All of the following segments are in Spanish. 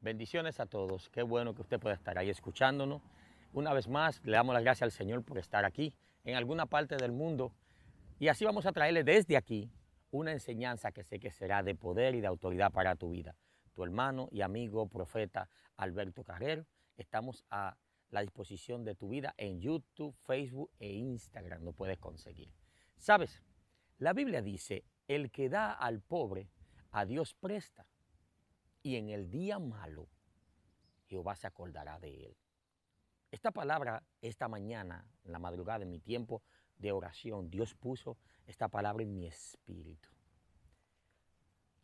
Bendiciones a todos. Qué bueno que usted pueda estar ahí escuchándonos. Una vez más, le damos las gracias al Señor por estar aquí, en alguna parte del mundo. Y así vamos a traerle desde aquí una enseñanza que sé que será de poder y de autoridad para tu vida. Tu hermano y amigo profeta Alberto Carrero. Estamos a la disposición de tu vida en YouTube, Facebook e Instagram. Lo puedes conseguir. Sabes, la Biblia dice, el que da al pobre, a Dios presta y en el día malo Jehová se acordará de él. Esta palabra, esta mañana, en la madrugada, de mi tiempo de oración, Dios puso esta palabra en mi espíritu.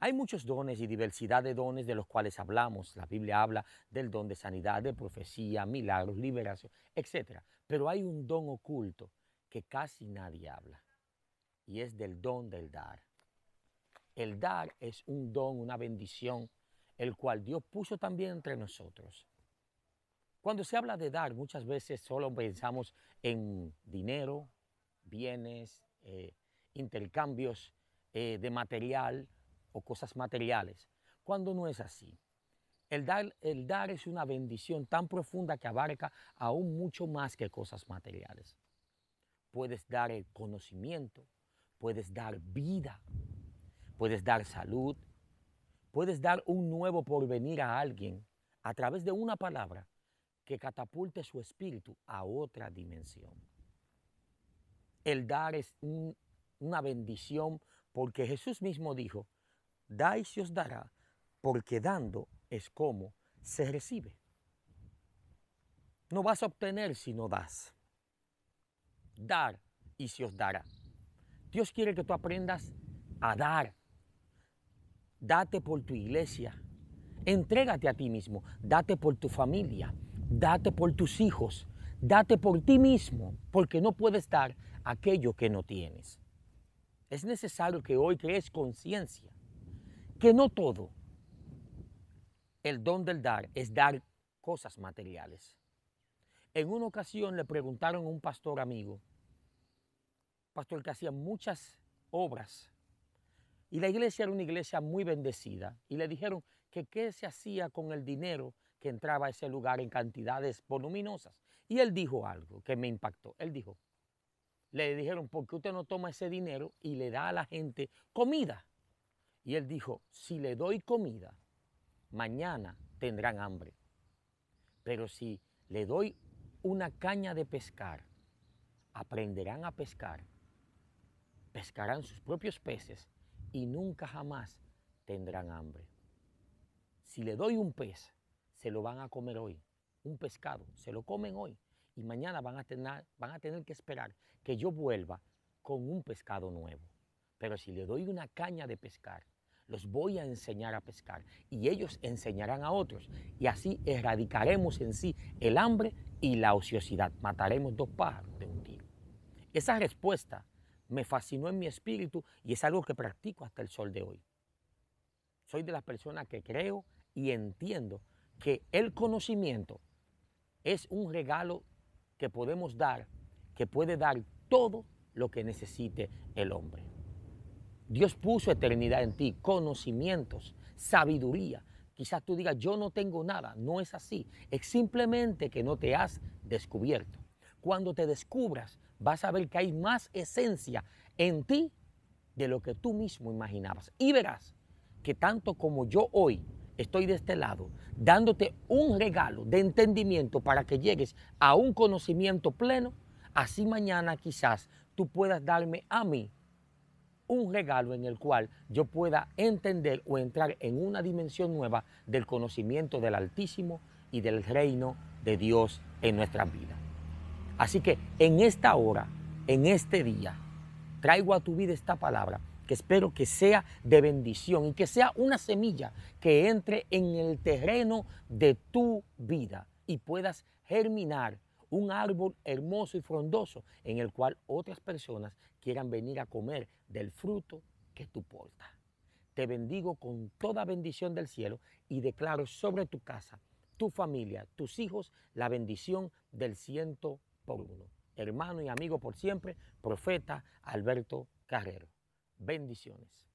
Hay muchos dones y diversidad de dones de los cuales hablamos. La Biblia habla del don de sanidad, de profecía, milagros, liberación, etc. Pero hay un don oculto que casi nadie habla y es del don del dar. El dar es un don, una bendición el cual Dios puso también entre nosotros. Cuando se habla de dar, muchas veces solo pensamos en dinero, bienes, eh, intercambios eh, de material o cosas materiales, cuando no es así. El dar, el dar es una bendición tan profunda que abarca aún mucho más que cosas materiales. Puedes dar el conocimiento, puedes dar vida, puedes dar salud, Puedes dar un nuevo porvenir a alguien a través de una palabra que catapulte su espíritu a otra dimensión. El dar es una bendición porque Jesús mismo dijo, Da y se os dará, porque dando es como se recibe. No vas a obtener si no das. Dar y se os dará. Dios quiere que tú aprendas a dar date por tu iglesia, entrégate a ti mismo, date por tu familia, date por tus hijos, date por ti mismo, porque no puedes dar aquello que no tienes. Es necesario que hoy crees conciencia que no todo, el don del dar, es dar cosas materiales. En una ocasión le preguntaron a un pastor amigo, pastor que hacía muchas obras y la iglesia era una iglesia muy bendecida. Y le dijeron que qué se hacía con el dinero que entraba a ese lugar en cantidades voluminosas. Y él dijo algo que me impactó. Él dijo, le dijeron, ¿por qué usted no toma ese dinero y le da a la gente comida? Y él dijo, si le doy comida, mañana tendrán hambre. Pero si le doy una caña de pescar, aprenderán a pescar, pescarán sus propios peces y nunca jamás tendrán hambre. Si le doy un pez, se lo van a comer hoy. Un pescado, se lo comen hoy. Y mañana van a tener, van a tener que esperar que yo vuelva con un pescado nuevo. Pero si le doy una caña de pescar, los voy a enseñar a pescar y ellos enseñarán a otros. Y así erradicaremos en sí el hambre y la ociosidad. Mataremos dos pájaros de un tiro. Esa respuesta me fascinó en mi espíritu y es algo que practico hasta el sol de hoy. Soy de las personas que creo y entiendo que el conocimiento es un regalo que podemos dar, que puede dar todo lo que necesite el hombre. Dios puso eternidad en ti, conocimientos, sabiduría. Quizás tú digas, yo no tengo nada, no es así. Es simplemente que no te has descubierto. Cuando te descubras, vas a ver que hay más esencia en ti de lo que tú mismo imaginabas. Y verás que tanto como yo hoy estoy de este lado, dándote un regalo de entendimiento para que llegues a un conocimiento pleno, así mañana quizás tú puedas darme a mí un regalo en el cual yo pueda entender o entrar en una dimensión nueva del conocimiento del Altísimo y del reino de Dios en nuestras vidas. Así que en esta hora, en este día, traigo a tu vida esta palabra que espero que sea de bendición y que sea una semilla que entre en el terreno de tu vida y puedas germinar un árbol hermoso y frondoso en el cual otras personas quieran venir a comer del fruto que tú portas. Te bendigo con toda bendición del cielo y declaro sobre tu casa, tu familia, tus hijos, la bendición del ciento por uno. Hermano y amigo por siempre, profeta Alberto Carrero. Bendiciones.